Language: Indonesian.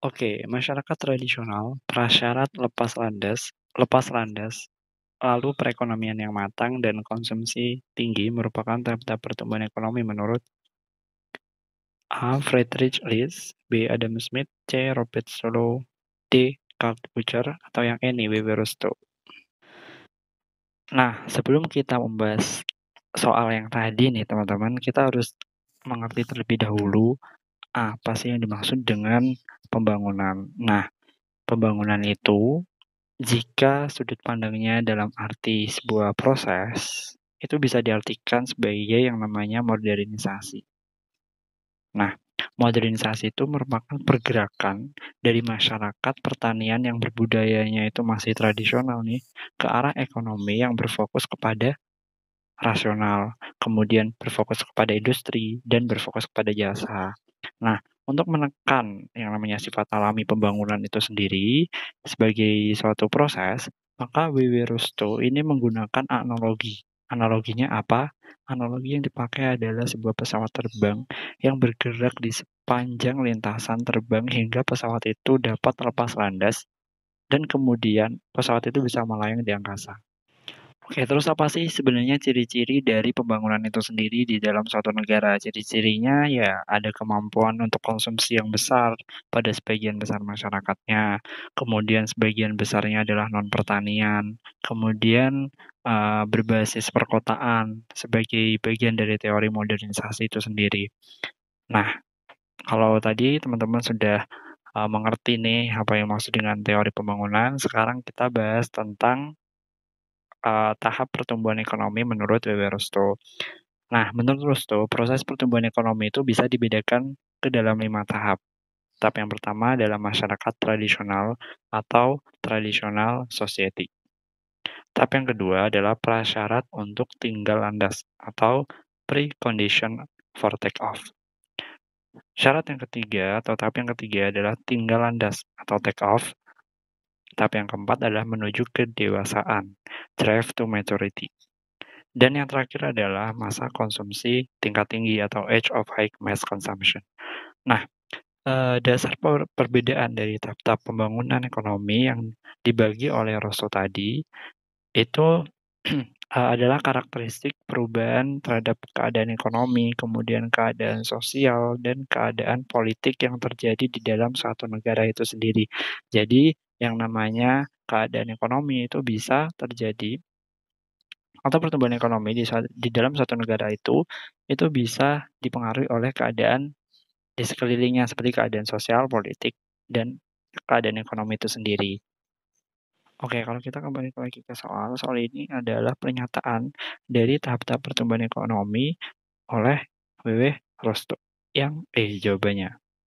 Oke, masyarakat tradisional prasyarat lepas landas lepas landas, lalu perekonomian yang matang dan konsumsi tinggi merupakan tahap-tahap pertumbuhan ekonomi menurut A. Friedrich List, B. Adam Smith, C. Robert Solow, D. Karl Butcher, atau yang E. W. Rostow. Nah, sebelum kita membahas soal yang tadi nih teman-teman, kita harus mengerti terlebih dahulu apa sih yang dimaksud dengan pembangunan. Nah, pembangunan itu jika sudut pandangnya dalam arti sebuah proses, itu bisa diartikan sebagai yang namanya modernisasi. Nah, modernisasi itu merupakan pergerakan dari masyarakat pertanian yang berbudayanya itu masih tradisional nih ke arah ekonomi yang berfokus kepada rasional, kemudian berfokus kepada industri dan berfokus kepada jasa. Nah, untuk menekan yang namanya sifat alami pembangunan itu sendiri sebagai suatu proses, maka W.W. Rusto ini menggunakan analogi. Analoginya apa? Analogi yang dipakai adalah sebuah pesawat terbang yang bergerak di sepanjang lintasan terbang hingga pesawat itu dapat lepas landas dan kemudian pesawat itu bisa melayang di angkasa. Oke, terus apa sih sebenarnya ciri-ciri dari pembangunan itu sendiri di dalam suatu negara? Ciri-cirinya ya ada kemampuan untuk konsumsi yang besar pada sebagian besar masyarakatnya. Kemudian sebagian besarnya adalah non pertanian. Kemudian uh, berbasis perkotaan sebagai bagian dari teori modernisasi itu sendiri. Nah, kalau tadi teman-teman sudah uh, mengerti nih apa yang maksud dengan teori pembangunan, sekarang kita bahas tentang uh, tahap pertumbuhan ekonomi menurut W.W. Rusto. Nah, menurut Rusto, proses pertumbuhan ekonomi itu bisa dibedakan ke dalam lima tahap. Tahap yang pertama adalah masyarakat tradisional atau traditional society. Tahap yang kedua adalah prasyarat untuk tinggal landas atau precondition for take off. Syarat yang ketiga atau tahap yang ketiga adalah tinggal landas atau take off Tahap yang keempat adalah menuju kedewasaan, drive to maturity. Dan yang terakhir adalah masa konsumsi tingkat tinggi atau age of high mass consumption. Nah, eh, dasar perbedaan dari tahap-tahap pembangunan ekonomi yang dibagi oleh Rosso tadi itu eh, adalah karakteristik perubahan terhadap keadaan ekonomi, kemudian keadaan sosial dan keadaan politik yang terjadi di dalam suatu negara itu sendiri. Jadi yang namanya keadaan ekonomi itu bisa terjadi atau pertumbuhan ekonomi di, di dalam suatu negara itu itu bisa dipengaruhi oleh keadaan di sekelilingnya seperti keadaan sosial, politik, dan keadaan ekonomi itu sendiri. Oke, kalau kita kembali lagi ke soal, soal ini adalah pernyataan dari tahap-tahap pertumbuhan ekonomi oleh WW Rostock yang eh jawabannya